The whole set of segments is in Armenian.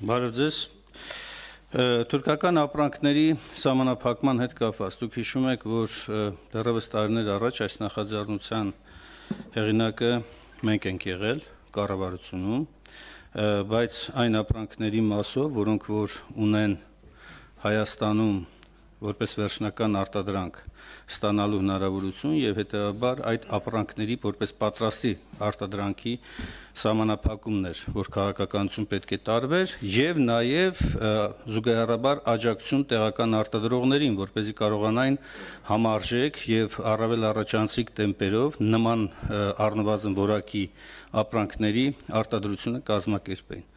Բարև ձեզ։ Թուրքական ապրանքների համանախապակման հետ կապված դուք հիշում եք, որ դեռևս տարիներ առաջ այս նախաձեռնության հեղինակը մենք ենք եղել կառավարությունում, բայց այն ապրանքների մասով, որոնք որ ունեն Հայաստանում որպես վերջնական արտադրանք ստանալու հնարավորություն եւ հետեւաբար այդ ապրանքների որպես պատրաստի արտադրանքի համանախապակումներ, որ քաղաքականություն պետք է տարվեր եւ նաեւ զուգահեռաբար աջակցություն տեղական արտադրողներին, որպեսզի կարողանային համարժեք եւ առավել առաջանցիկ տեմպերով նման առնվազն որակի ապրանքների արտադրությունը կազմակերպեին։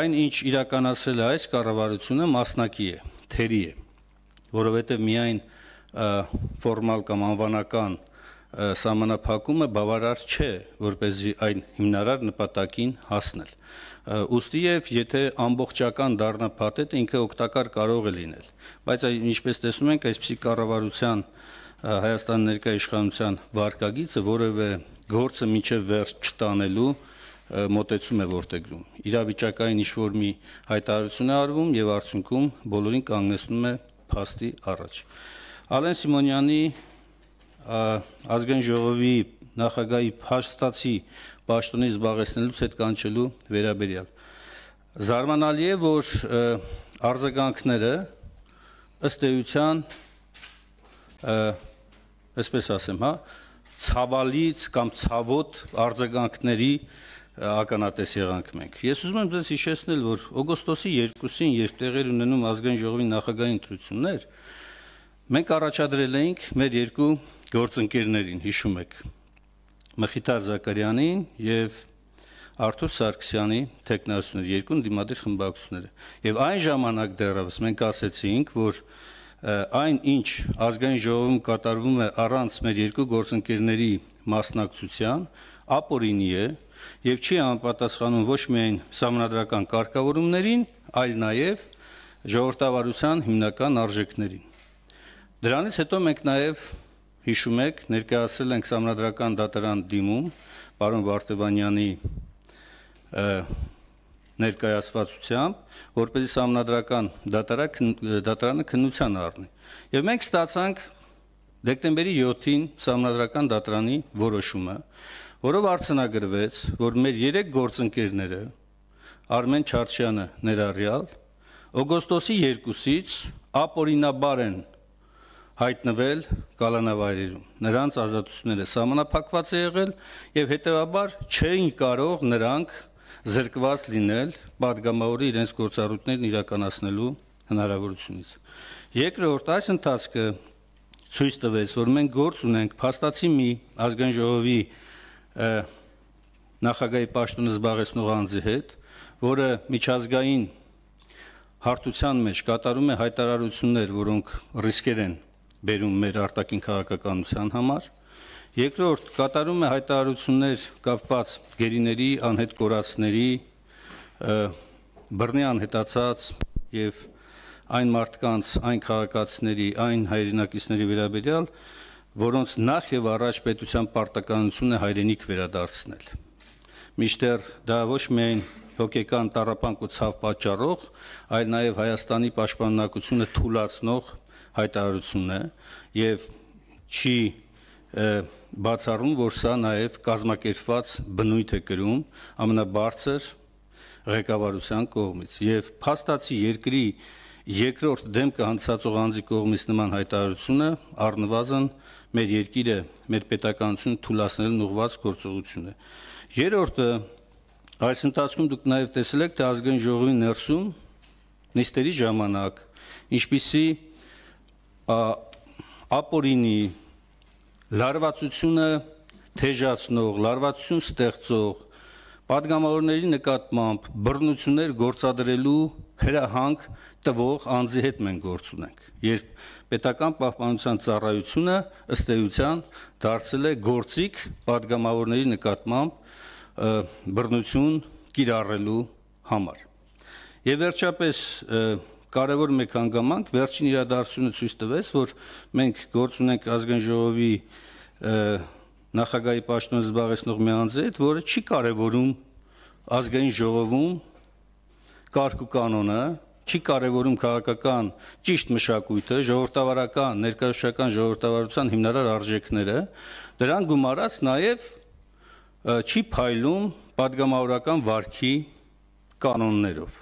Այն ինչ իրականացել է այս կառավարությունը մասնակի է, թերի է որովհետև միայն ֆորմալ կամ անվանական սահմանափակումը բավարար չէ, որպեսզի այն հիմնարար նպատակին հասնել։ Ոստի եւ եթե ամբողջական դառնա փաթեթը ինքը օգտակար կարող է լինել, բայց այ ինչպես տեսնում ենք, այսպիսի կառավարության Հայաստան ներկայ իշխանության վարկագիծը որևէ գործը միջև վերջ չտանելու մոտեցում է որտեգրում։ Իրավիճակային ինչ-որ մի հայտարարություն է արվում եւ արդյունքում բոլորին կանգնեցնում է փաստի առաջ։ Ալեն Սիմոնյանի ազգային ժողովի նախագահի փաստացի պաշտոնի զբաղեցնելուց հետ կանչելու վերաբերյալ։ Զարմանալի է, որ արձագանքները ըստ էության այսպես ասեմ, հա, ցավալից կամ ցավոտ արձագանքների ականատես եղանք մենք։ Ես ուզում եմ ձեզ հիշեցնել, որ օգոստոսի 2-ին, երբ տեղեր ունենում ազգային ժողովի նախագահի ընտրություններ, մենք առաջադրել էինք մեր երկու գործընկերներին, հիշում եք, Մխիթար Զաքարյանին եւ Արթուր Սարգսյանի տեխնացուներ, երկու դիմադիր խմբակցությունները։ Եվ այն ժամանակ դեռևս մենք ասացինք, որ այն ինչ ազգային ժողովում կատարվում է առանց մեր երկու գործընկերների մասնակցության, ապօրինի է, եւ չի համապատասխանում ոչ միայն համանդրական կարգավորումներին, այլ նաեւ ժողովրդավարության հիմնական արժեքներին։ Դրանից հետո մենք նաեւ հիշում եք ներկայացրել ենք համանդրական դատարան դիմում պարոն Վարդևանյանի ներկայացվածությամբ, որպեսզի համանդրական դատարանը դատարանը քննության առնի։ Եվ մենք ստացանք դեկտեմբերի 7-ին համանդրական դատարանի որոշումը, որով արցանագրվեց, որ մեր երեք գործընկերները Արմեն Չարչյանը ներառյալ օգոստոսի 2-ից ապօրինաբար են հայտնվել կալանավայրերում։ Նրանց ազատությունները սահմանափակված է եղել եւ հետեւաբար չէին կարող նրանք զրկված լինել падգամավորի իրենց գործառույթներն իրականացնելու հնարավորությունից։ Երկրորդ այս ընթացքը ցույց տվեց, որ մենք գործ ունենք փաստացի մի ազգային ժողովի նախագահի պաշտոնը զբաղեցնող անձի հետ, որը միջազգային հարթության մեջ կատարում է հայտարարություններ, որոնք ռիսկեր են բերում մեր արտաքին քաղաքականության համար։ Երկրորդ, կատարում է հայտարարություններ կապված գերիների, անհետ կորացների, բռնի անհետացած եւ այն մարդկանց, այն քաղաքացիների, այն հայրենակիցների վերաբերյալ, որոնց նախ եւ առաջ պետության պարտականությունը հայրենիք վերադարձնել։ Միշտեր դա ոչ միայն հոգեկան տարապանք ու ցավ պատճառող, այլ նաեւ Հայաստանի պաշտպաննակությունը թուլացնող հայտարարություն է եւ չի բացառում, որ սա նաեւ կազմակերպված բնույթ է կրում ամենաբարձր ղեկավարության կողմից եւ փաստացի երկրի Երկրորդ դեմքը հանցածող անձի կողմից նման հայտարարությունը առնվազն մեր երկիրը, մեր պետականությունը թուլացնելն ուղված գործողություն է։ Երրորդը այս ընթացքում դուք նաև տեսել եք, թե ազգային ժողովի ներսում նիստերի ժամանակ ինչպիսի ապորինի լարվածությունը թեժացնող, լարվածություն ստեղծող, падգամավորների նկատմամբ բռնություններ գործադրելու հրահանգ տվող անձի հետ մենք գործ ունենք։ Երբ պետական պահպանության ծառայությունը ըստ էության դարձել է գործիք падգամավորների նկատմամբ բռնություն կիրառելու համար։ Եվ վերջապես կարևոր մեկ հանգամանք վերջին իրադարձությունը ցույց տվեց, որ մենք գործ ունենք ազգային ժողովի նախագահի պաշտոնը զբաղեցնող մի անձի հետ, որը չի կարևորում ազգային ժողովում կարգ ու կանոնը չի կարևորում քաղաքական ճիշտ մշակույթը, ժողովրդավարական, ներկայացական ժողովրդավարության հիմնարար արժեքները, դրան գումարած նաև չի փայլում падգամավորական վարքի կանոններով։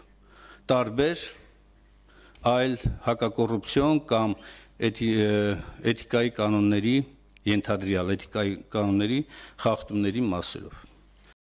Տարբեր այլ հակակոռուպցիոն կամ էթիկայի կանոնների ենթադրյալ, էթիկայի կանոնների խախտումների մասերով։